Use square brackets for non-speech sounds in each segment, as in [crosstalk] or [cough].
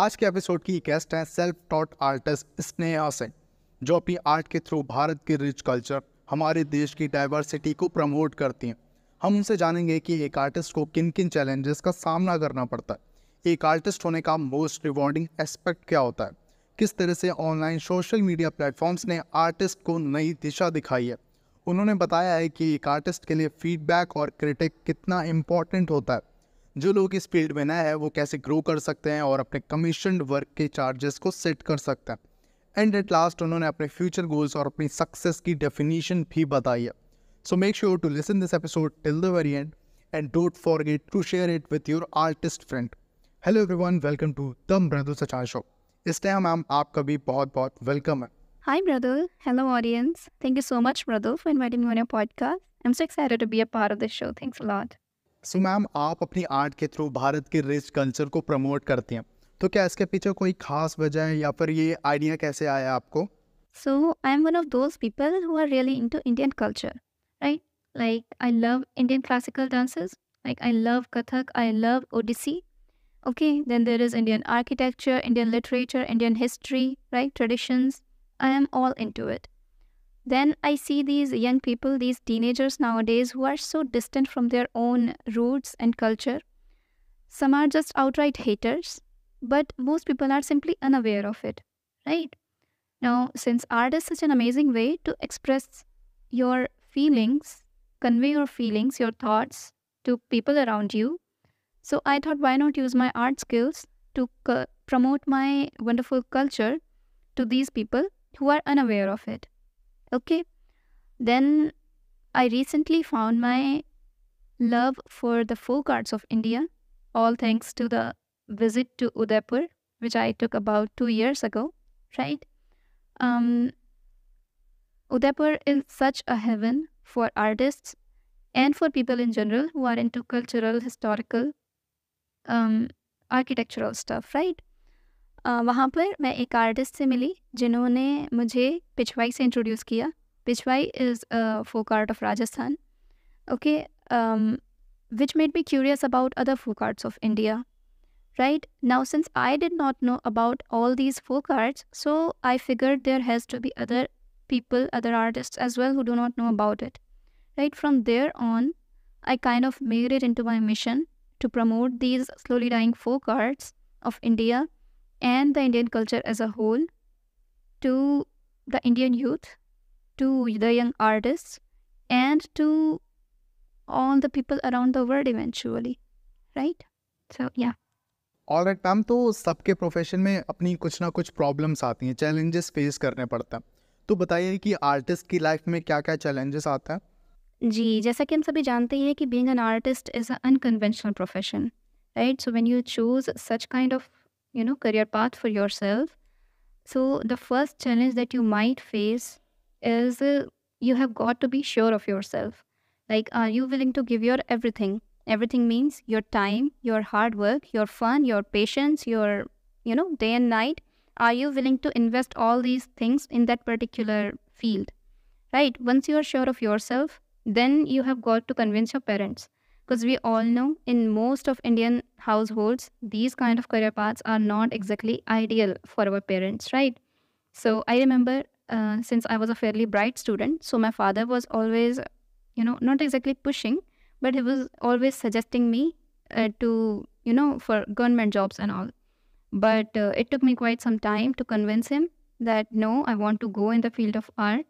आज के एपिसोड की गेस्ट हैं self taught artist Sneha Singh जो अपनी आर्ट के थ्रू भारत के रिच कल्चर हमारे देश की डाइवर्सिटी को प्रमोट करती हैं हम उनसे जानेंगे कि एक आर्टिस्ट को किन किन चैलेंजेस का सामना करना पड़ता है एक आर्टिस्ट होने का मोस्ट रिवॉर्डिंग एस्पेक्ट क्या होता है किस तरह से ऑनलाइन सोशल मीडिया प्लेटफॉर्म्स ने आर्टिस्ट को नई दिशा दिखाई है उन्होंने बताया है कि एक आर्टिस्ट के लिए फीडबैक और क्रिटिक कितना इम्पोर्टेंट होता है जो लोग इस फील्ड में ना है वो कैसे ग्रो कर सकते हैं और अपने कमीशन वर्क के चार्जेस को सेट कर सकते हैं एंड एट लास्ट उन्होंने अपने फ्यूचर गोल्स और अपनी सक्सेस की डेफिनेशन भी बताई है so make sure to listen this episode till the very end and don't forget to share it with your artist friend hello everyone welcome to दम brother सचार शो इस time ma'am आपका भी बहुत बहुत वेलकम है Hi, brother. Hello, audience. Thank you so much, brother, for inviting me on your podcast. I'm so excited to be a part of this show. Thanks a lot. So so, ma'am आप अपनी art के through Bharat के rich culture को promote करती हैं तो क्या इसके पीछे कोई खास वजह है या फिर ये आइडिया कैसे आया आपको So I'm one of those people who are really into Indian culture, right? Like I love Indian classical dances. Like I love Kathak. I love Odissi. Okay, then there is Indian architecture, Indian literature, Indian history, right? Traditions. I am all into it. then I see these young people, these teenagers nowadays who are so distant from their own roots and culture. Some are just outright haters, but most people are simply unaware of it, right? Now, since art is such an amazing way to express your feelings, convey your feelings, your thoughts to people around you, so I thought why not use my art skills to promote my wonderful culture to these people who are unaware of it. Okay. Then I recently found my love for the folk arts of India, all thanks to the visit to Udaipur, which I took about two years ago, right? Um, Udaipur is such a heaven for artists and for people in general who are into cultural, historical, um, architectural stuff, right? वहाँ पर मैं एक artist से मिली जिन्होंने मुझे पिछवाई से introduce किया Pichwai is folk art of Rajasthan okay which made me curious about other folk arts of India. Right? Now, since I did not know about all these folk arts, so I figured there has to be other people, other artists as well who do not know about it. Right? From there on, I kind of made it into my mission to promote these slowly dying folk arts of India and the Indian culture as a whole to the Indian youth, to the young artists, and to all the people around the world eventually. Right? So, yeah. All right ma'am तो सबके profession में अपनी कुछ ना कुछ problems आती हैं challenges face करने पड़ते हैं तो बताइए कि आर्टिस्ट की लाइफ में क्या क्या चैलेंजेस आता है जी जैसा कि हम सभी जानते हैं कि being an artist is unconventional profession right so when you choose such kind of you know career path for yourself so the first challenge that you might face is uh, you have got to be sure of yourself like are you willing to give your everything everything means your time your hard work your fun your patience your you know day and night are you willing to invest all these things in that particular field right once you are sure of yourself then you have got to convince your parents because we all know in most of Indian households, these kind of career paths are not exactly ideal for our parents, right? So I remember uh, since I was a fairly bright student, so my father was always, you know, not exactly pushing, but he was always suggesting me uh, to, you know, for government jobs and all. But uh, it took me quite some time to convince him that no, I want to go in the field of art.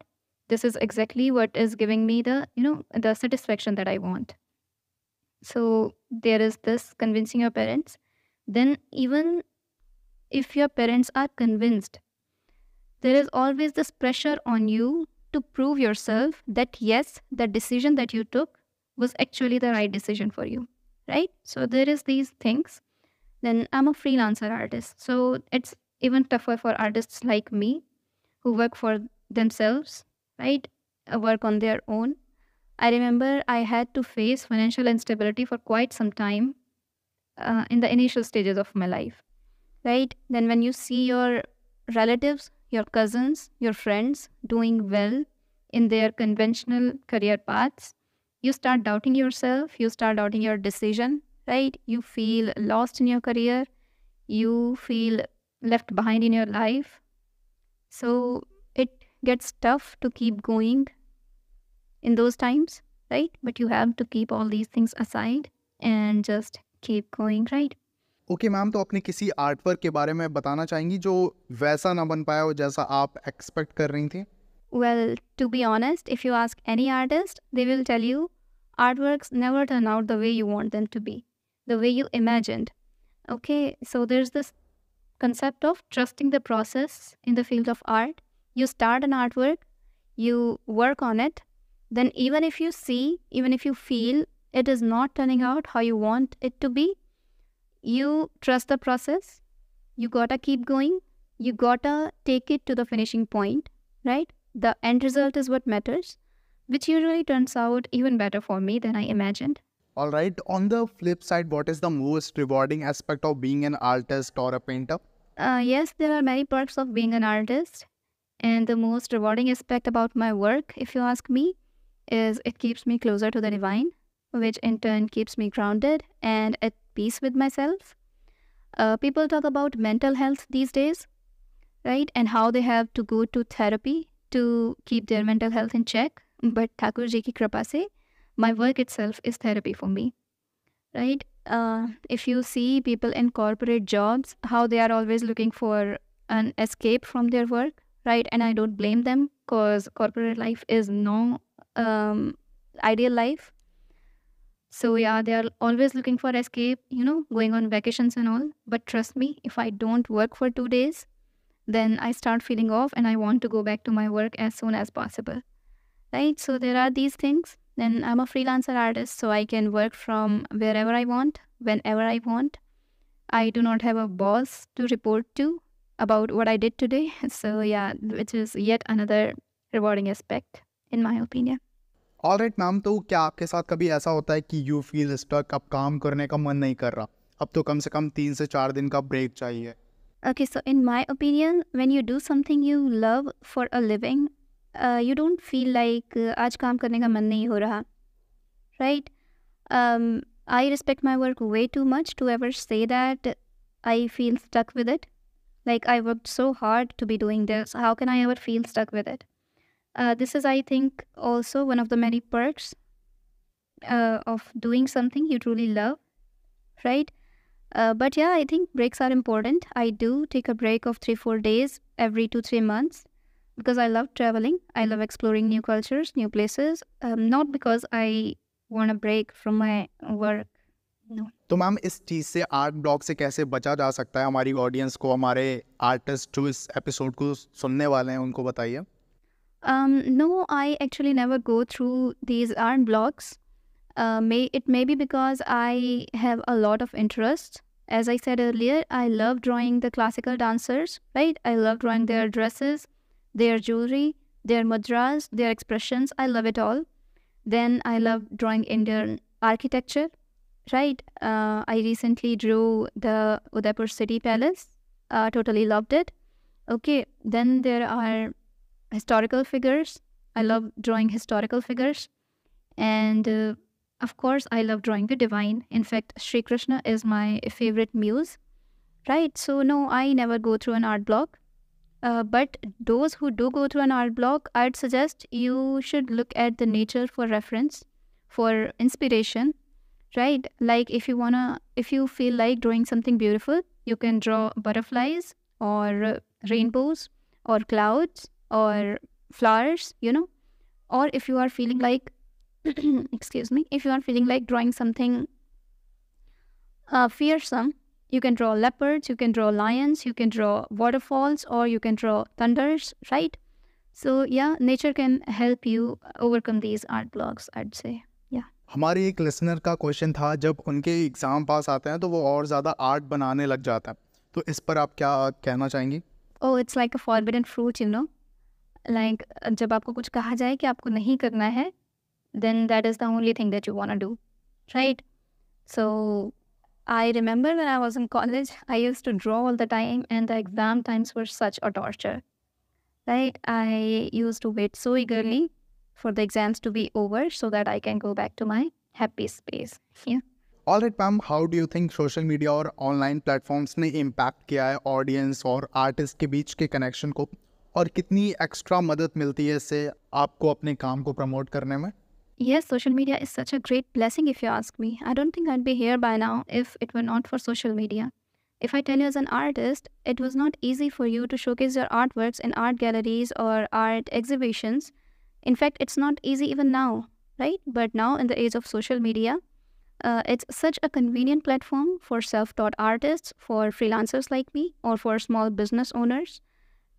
This is exactly what is giving me the, you know, the satisfaction that I want. So there is this convincing your parents. Then, even if your parents are convinced, there is always this pressure on you to prove yourself that yes, the decision that you took was actually the right decision for you, right? So there is these things. Then I'm a freelancer artist, so it's even tougher for artists like me who work for themselves, right? Uh, work on their own I remember I had to face financial instability for quite some time uh, in the initial stages of my life, right? Then, when you see your relatives, your cousins, your friends doing well in their conventional career paths, you start doubting yourself, you start doubting your decision, right? You feel lost in your career, you feel left behind in your life. So, it gets tough to keep going in those times, right? But you have to keep all these things aside and just keep going, right? Okay okay, ma'am तो अपने you art work के बारे में बताना चाहेंगी जो वैसा ना बन पाया हो जैसा आप एक्सपेक्ट कर रही थी well to be honest if you ask any artist they will artworks never turn out the way you want them to be, the way you imagined. Okay, so there's this concept of trusting the process in the field of art. You start an artwork, you work on it, then even if you see, even if you feel it is not turning out how you want it to be, you trust the process. You gotta keep going. You gotta take it to the finishing point, right? The end result is what matters, which usually turns out even better for me than I imagined. All right. On the flip side, what is the most rewarding aspect of being an artist or a painter? Uh, yes, there are many perks of being an artist. And the most rewarding aspect about my work, if you ask me, is it keeps me closer to the divine, which in turn keeps me grounded and at peace with myself. Uh, people talk about mental health these days, right? And how they have to go to therapy to keep their mental health in check. But Thakurji ki kripa se, my work itself is therapy for me, right? Uh, if you see people in corporate jobs, how they are always looking for an escape from their work, right? And I don't blame them because corporate life is no um, ideal life. So mm-hmm. yeah, they are always looking for escape, you know, going on vacations and all. But trust me, if I don't work for two days, then I start feeling off and I want to go back to my work as soon as possible. Right? So there are these things. Then I'm a freelancer artist, so I can work from wherever I want, whenever I want. I do not have a boss to report to about what I did today. [laughs] So yeah, which is yet another rewarding aspect. In my opinion और एक ma'am तो क्या आपके साथ कभी ऐसा होता है कि यू फील स्टक अब काम करने का मन नहीं कर रहा अब तो कम से कम तीन से चार दिन का ब्रेक चाहिए okay so in my opinion when you do something you love for a living you don't feel like आज काम करने का मन नहीं हो रहा right I respect my work way too much to ever say that I feel stuck with it like I work so hard to be doing this how can I ever feel stuck with it Uh, this is, I think, also one of the many perks uh, of doing something you truly love, right? Uh, but yeah, I think breaks are important. I do take a break of three, four days every two, three months because I love traveling. I love exploring new cultures, new places. Um, not because I want a break from my work. No. तो ma'am इस चीज़ से art blog से कैसे बचा जा सकता है हमारी ऑडियंस को हमारे आर्टिस्ट जो इस एपिसोड को सुनने वाले हैं उनको बताइए um, no, I actually never go through these art blocks. Uh, may it may be because I have a lot of interest. As I said earlier, I love drawing the classical dancers, right? I love drawing their mm-hmm. dresses, their jewelry, their mudras, their expressions. I love it all. Then I love drawing Indian architecture, right? Uh, I recently drew the Udaipur City Palace. Uh, totally loved it. Okay, then there are historical figures. I mm-hmm. love drawing historical figures. And uh, of course, I love drawing the divine. In fact, Sri Krishna is my favorite muse, right? So, no, I never go through an art block. Uh, but those who do go through an art block, I'd suggest you should look at the nature for reference, for inspiration, right? Like if you wanna, if you feel like drawing something beautiful, you can draw butterflies or uh, rainbows or clouds और flowers you know और if you are feeling like excuse me if you are feeling like drawing something fearsome you can draw leopards you can draw lions you can draw waterfalls और you can draw thunders right so yeah nature can help you overcome these art blocks at say हमारे एक listener का question था जब उनके exam pass आते हैं तो वो और ज़्यादा आर्ट बनाने लग जाता है तो इस पर आप क्या कहना चाहेंगी oh it's like a forbidden fruit you know like like, जब आपको कुछ कहा जाए कि आपको नहीं करना है then that is the only thing that you want do right so I remember when I was in college I use to draw all the time and the exam times for such a torture right I use to wait so eagerly for the exams to be over so that I can go back to my happy space All right, Pam, how do you think social media or online platforms ने impact किया है audience और artist के बीच के connection को और कितनी extra मदद मिलती है इससे आपको अपने काम को प्रमोट करने में yes social media is such a great blessing if you ask me I don't think I be here by now if it were not for social media if I tell you as an artist it was not easy for you to showcase your art works in art galleries और art exhibitions in fact it's not easy even now right but now in the age of social media Uh, it's such a convenient platform for self-taught artists, for freelancers like me, or for small business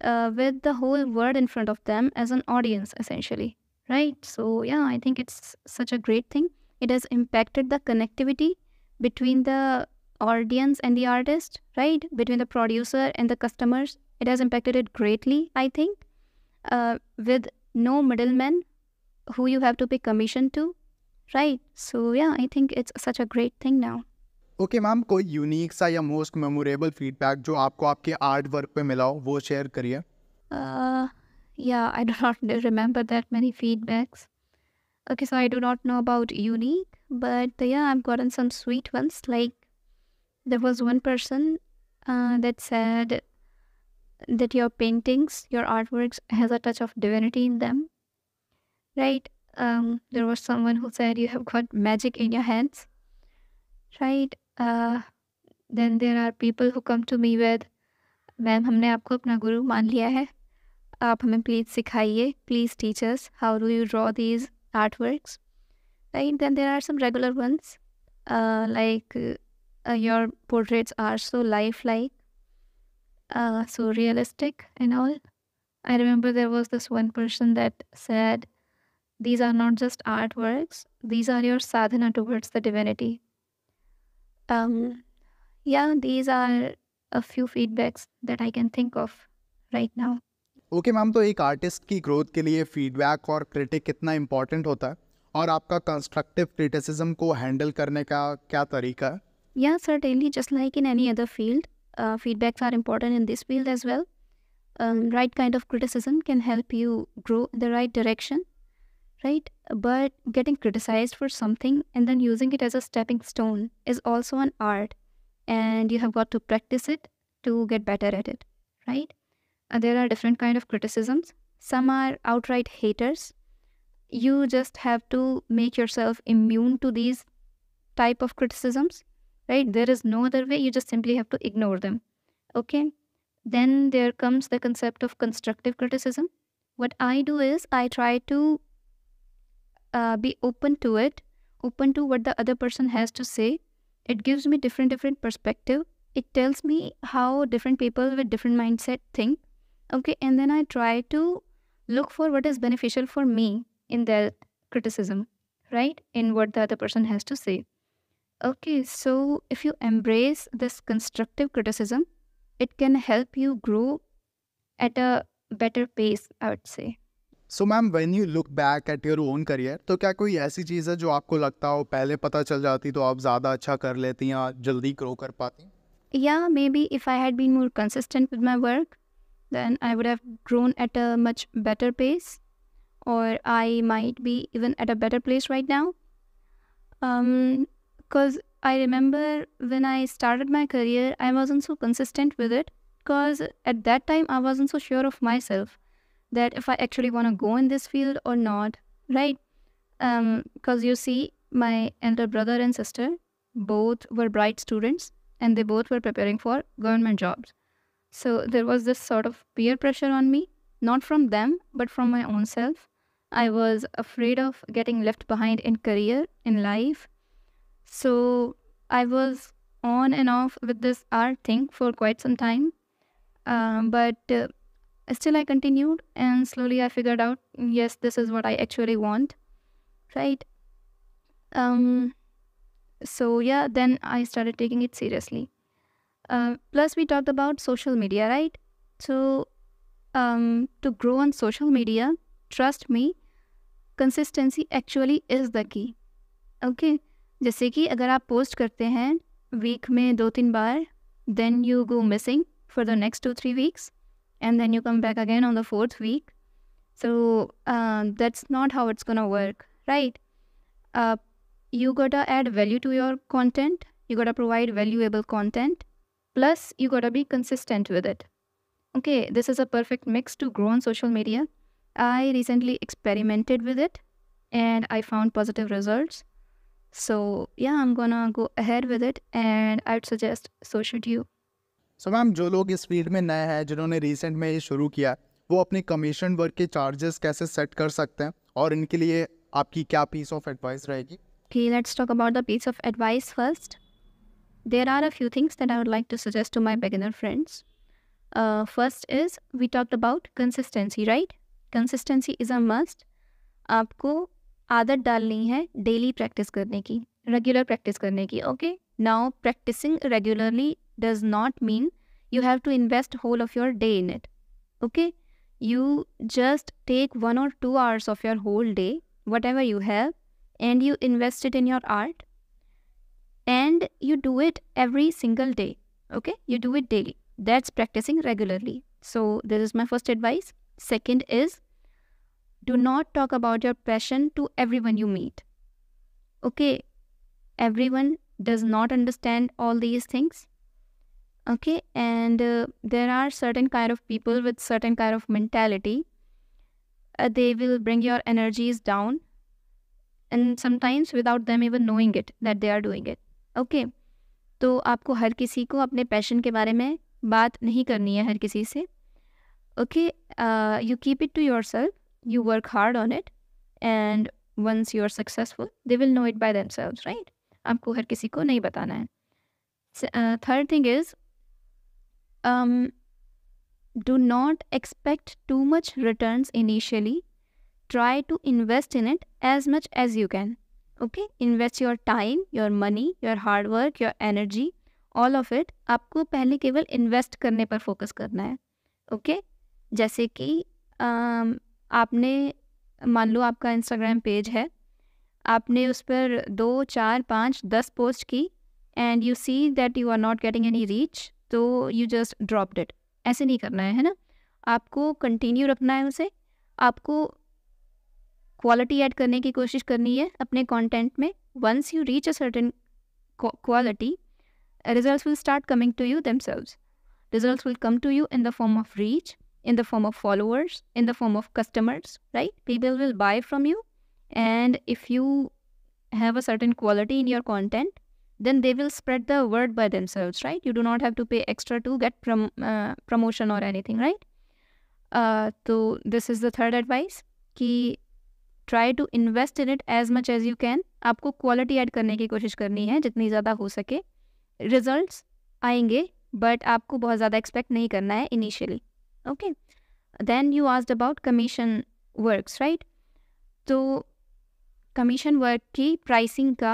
uh, with the whole world in front of them as an audience, essentially, right? So, yeah, I think it's such a great thing. It has impacted the connectivity between the audience and the artist, right? Between the producer and the customers. It has impacted it greatly, I think, uh, with no middlemen who you have to pay commission to, right? So, yeah, I think it's such a great thing now. Okay okay, ma'am कोई unique सा या most memorable feedback जो आपको आपके art work पे मिला हो वो शेयर करिए या I do not remember that many feedbacks okay so i do not know about unique but yeah i've gotten some sweet ones like there was one person uh, that said that your paintings your artworks has a touch of divinity in them right um, there was someone who said you have got magic in your hands right Uh, then there are people who come to me with ma'am हमने आपको अपना गुरु मान लिया है आप हमें please सिखाइए please teachers how do you draw these art works right then there are some regular ones like your portraits are so lifelike so realistic and all. I remember there was this one person that said, These are not just artworks, these are your sadhana towards the divinity. Um, yeah, these are a few feedbacks that I can think of right now. Okay ma'am तो एक artist की growth के लिए feedback और critic कितना important होता है और आपका कंस्ट्रक्टिव क्रिटिसिज्म को हैंडल करने का क्या तरीका है या sir daily just like in any other field feedbacks are important in this field as well right kind of criticism can help you grow the right direction right? But getting criticized for something and then using it as a stepping stone is also an art, and you have got to practice it to get better at it, right? Uh, there are different kind of criticisms. Some are outright haters. You just have to make yourself immune to these type of criticisms, right? There is no other way. You just simply have to ignore them. Okay. Then there comes the concept of constructive criticism. What I do is I try to uh, be open to it open to what the other person has to say it gives me different different perspective it tells me how different people with different mindset think okay and then i try to look for what is beneficial for me in their criticism right in what the other person has to say okay so if you embrace this constructive criticism it can help you grow at a better pace i would say so ma'am when you look back at your own career तो क्या कोई ऐसी चीज़ है जो आपको लगता हो पहले पता चल जाती तो आप ज़्यादा अच्छा कर लेती या जल्दी ग्रो कर पाती या maybe if I had been more consistent with my work then I would have grown at a much better pace और I might be even at a better place right now because I remember when I start my career I was in so consistent with it because at that time I was in so sure of myself that if I actually want to go in this field or not, right? Because um, you see, my elder brother and sister both were bright students and they both were preparing for government jobs. So there was this sort of peer pressure on me, not from them, but from my own self. I was afraid of getting left behind in career, in life. So I was on and off with this art thing for quite some time. Um, but uh, Still, I continued, and slowly I figured out, yes, this is what I actually want, right? Um, mm-hmm. so yeah, then I started taking it seriously. Uh, plus, we talked about social media, right? So, um, to grow on social media, trust me, consistency actually is the key. Okay. जैसे कि अगर आप post करते हैं week में दो तीन बार then you go missing for the next two three weeks and then you come back again on the fourth week. So uh, that's not how it's gonna work, right? Uh, you gotta add value to your content. You gotta provide valuable content. Plus, you gotta be consistent with it. Okay, this is a perfect mix to grow on social media. I recently experimented with it and I found positive results. So, yeah, I'm gonna go ahead with it and I'd suggest so should you. So so, ma'am जो लोग इस field में नए हैं जिन्होंने recent में ये शुरू किया वो अपने कमीशन वर्क के चार्जेस कैसे सेट कर सकते हैं और इनके लिए आपकी क्या पीस ऑफ एडवाइस रहेगी Okay, let's talk about the piece of advice first. There are a few things that I would like to suggest to my beginner friends. Uh, first is we talked about consistency, right? Consistency is a must. आपको आदत डालनी है daily practice करने की regular practice करने की okay okay? Now, practicing regularly does not mean you have to invest whole of your day in it. Okay? You just take one or two hours of your whole day, whatever you have, and you invest it in your art. And you do it every single day. Okay? You do it daily. That's practicing regularly. So, this is my first advice. Second is do not talk about your passion to everyone you meet. Okay, everyone does not understand all these things okay and uh, there are certain kind of people with certain kind of mentality uh, they will bring your energies down and sometimes without them even knowing it that they are doing it okay तो आपको हर किसी को अपने passion के बारे में बात नहीं करनी है हर किसी से okay you keep it to yourself you work hard on it and once you are successful they will know it by themselves right आपको हर किसी को नहीं बताना है third thing is do not expect too much return initially try to invest in it as much as you can okay invest your time your money your hard work your energy all of it आपको पहले केवल invest करने पर focus करना है okay okay? जैसे कि um, आपने मान लो आपका इंस्टाग्राम पेज है आपने उस पर दो चार पाँच दस पोस्ट की and you see that you are not getting any reach तो यू जस्ट ड्रॉप डिट ऐसे नहीं करना है है ना आपको कंटिन्यू रखना है उसे आपको क्वालिटी ऐड करने की कोशिश करनी है अपने कंटेंट में once you reach a certain quality results will start coming to you themselves results will come to you in the form of reach in the form of followers in the form of customers right people will buy from you and if you have a certain quality in your content then they will spread the word by themselves right you do not have to pay extra to get prom- uh, promotion or anything right uh, so this is the third advice ki try to invest in it as much as you can aapko quality add karne ki koshish karni hai jitni zyada ho sake results aayenge but aapko bahut zyada expect nahi karna hai initially okay then you asked about commission works right तो commission work की pricing का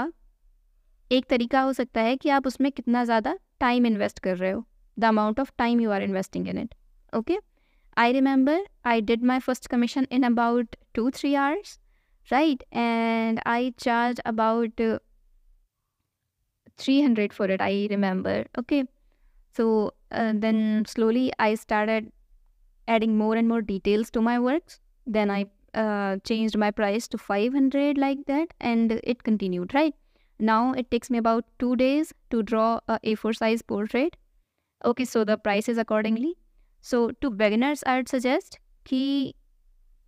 एक तरीका हो सकता है कि आप उसमें कितना ज़्यादा टाइम इन्वेस्ट कर रहे हो the amount of time you are investing in it okay I remember I did my first commission in about two three hours right and I charge about three hundred for it I remember okay so then slowly I start adding more and more details to my work then I Uh, changed my price to 500 like that and it continued right now it takes me about two days to draw a a4 size portrait okay so the price is accordingly so to beginners i'd suggest ki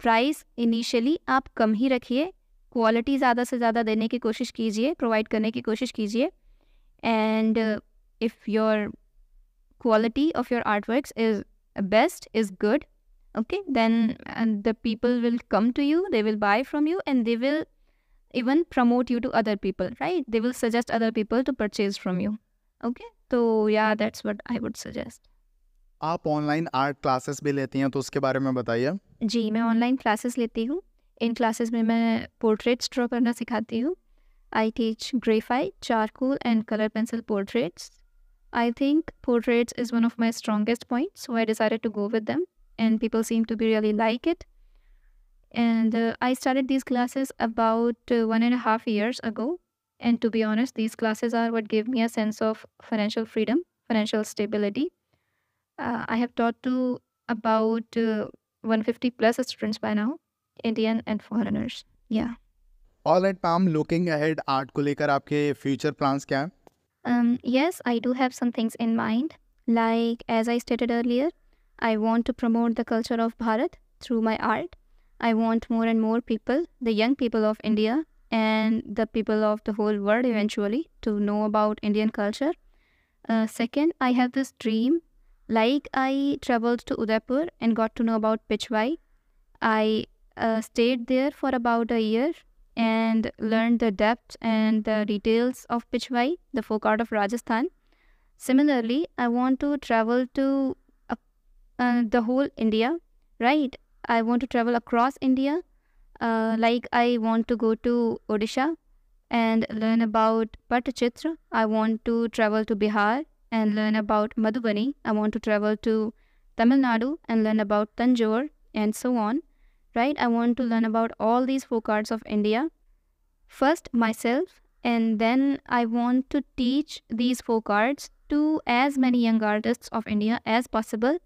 price initially aap kam hi rakhiye quality zyada se zyada dene ki koshish kijiye provide karne ki koshish and uh, if your quality of your artworks is best is good okay then and the people will come to you they will buy from you and they will even promote you to other people right they will suggest other people to purchase from you okay so yeah that's what i would suggest आप online art classes भी लेती हैं तो उसके बारे में बताइए जी मैं ऑनलाइन क्लासेस लेती हूँ इन क्लासेस में मैं पोर्ट्रेट्स ड्रॉ करना सिखाती हूँ I teach graphite charcoal and colour pencil portraits I think portraits is one of my strongest point so I decided to go with them and mm-hmm. people seem to be really like it. And uh, I started these classes about uh, one and a half years ago. And to be honest, these classes are what gave me a sense of financial freedom, financial stability. Uh, I have taught to about uh, 150 plus students by now, Indian and foreigners. Yeah. All right, Pam, looking ahead, art ko lekar aapke future plans kya? Um, yes, I do have some things in mind. Like, as I stated earlier, I want to promote the culture of Bharat through my art. I want more and more people, the young people of India and the people of the whole world eventually, to know about Indian culture. Uh, second, I have this dream. Like I traveled to Udaipur and got to know about Pichwai, I uh, stayed there for about a year and learned the depth and the details of Pichwai, the folk art of Rajasthan. Similarly, I want to travel to uh, the whole India, right? I want to travel across India. Uh, mm-hmm. like I want to go to Odisha and learn about Patachitra. I want to travel to Bihar and learn about Madhubani. I want to travel to Tamil Nadu and learn about Tanjore and so on, right? I want to learn about all these folk arts of India. First myself and then I want to teach these folk arts to as many young artists of India as possible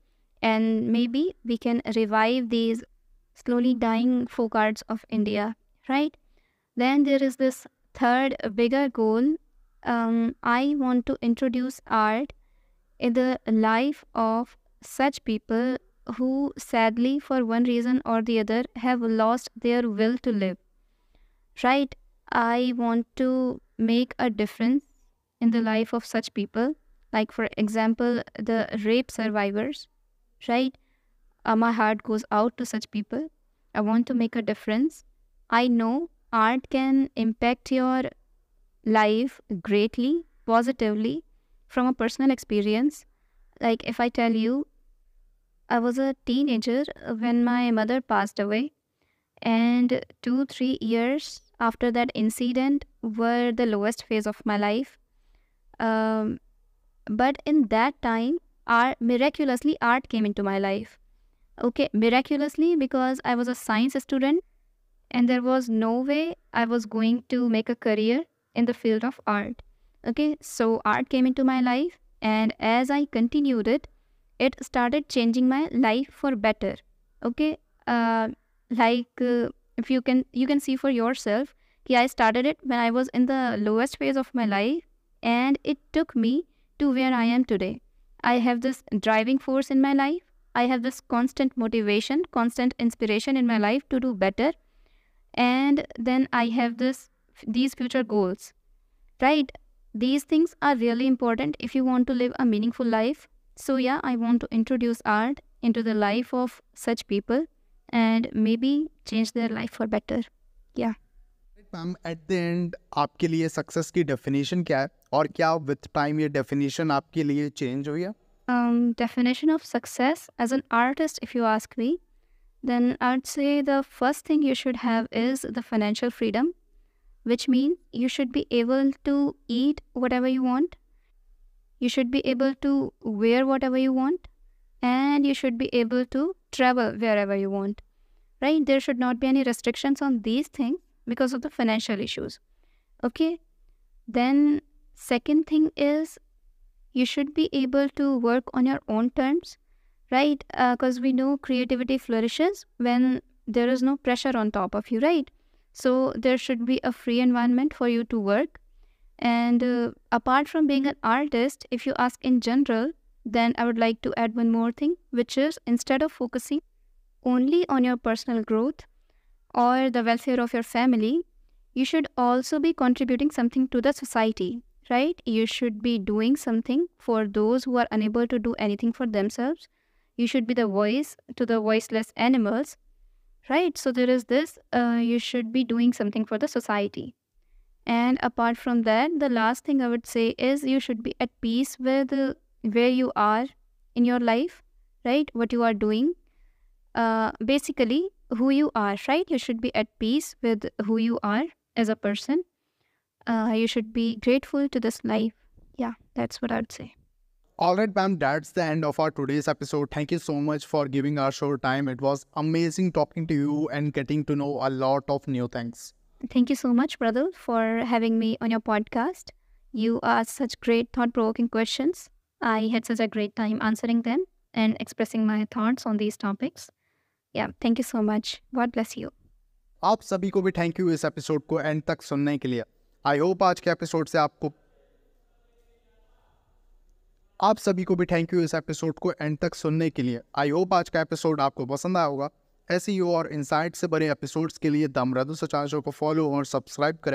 and mm-hmm. maybe we can revive these slowly dying folk arts of India, right? Then there is this third bigger goal. Um, I want to introduce art in the life of such people who sadly for one reason or the other have lost their will to live right i want to make a difference in the life of such people like for example the rape survivors right? Uh, my heart goes out to such people. I want to make a difference. I know art can impact your life greatly, positively, from a personal experience. Like if I tell you, I was a teenager when my mother passed away, and two, three years after that incident were the lowest phase of my life. Um, but in that time, art, miraculously art came into my life. Okay, miraculously because I was a science student and there was no way I was going to make a career in the field of art. Okay, so art came into my life and as I continued it, it started changing my life for better. Okay, uh, like uh, if you can you can see for yourself yeah, I started it when I was in the lowest phase of my life and it took me to where I am today. I have this driving force in my life. I have this constant motivation, constant inspiration in my life to do better. And then I have this these future goals. Right? These things are really important if you want to live a meaningful life. So yeah, I want to introduce art into the life of such people and maybe change their life for better. Yeah. At the end, and आपके लिए success की definition क्या है और क्या with time ये definition आपके लिए चेंज हुई है um, definition of success as an artist if you ask me then I'd say the first thing you should have is the financial freedom, which means you should be able to eat whatever you want, you should be able to wear whatever you want, and you should be able to travel wherever you want. Right? There should not be any restrictions on these things because of the financial issues. Okay? Then Second thing is you should be able to work on your own terms, right? Because uh, we know creativity flourishes when there is no pressure on top of you, right? So there should be a free environment for you to work. And uh, apart from being an artist, if you ask in general, then I would like to add one more thing, which is instead of focusing only on your personal growth or the welfare of your family, you should also be contributing something to the society right? You should be doing something for those who are unable to do anything for themselves. You should be the voice to the voiceless animals, right? So there is this, uh, you should be doing something for the society. And apart from that, the last thing I would say is you should be at peace with where, where you are in your life, right? What you are doing. Uh, basically, who you are, right? You should be at peace with who you are as a person uh, you should be grateful to this life. Yeah, that's what I would say. All right, ma'am, that's the end of our today's episode. Thank you so much for giving our show time. It was amazing talking to you and getting to know a lot of new things. Thank you so much, brother, for having me on your podcast. You asked such great thought provoking questions. I had such a great time answering them and expressing my thoughts on these topics. Yeah, thank you so much. God bless you. आप सभी को भी thank you इस episode को end तक सुनने के लिए आई होप आज के एपिसोड से आपको आप सभी को भी थैंक यू इस एपिसोड को एंड तक सुनने के लिए आई होप आज का एपिसोड आपको पसंद आया होगा ऐसे ही और इनसाइट से बड़े एपिसोड्स के लिए दमरदो सचांशो को फॉलो और सब्सक्राइब करें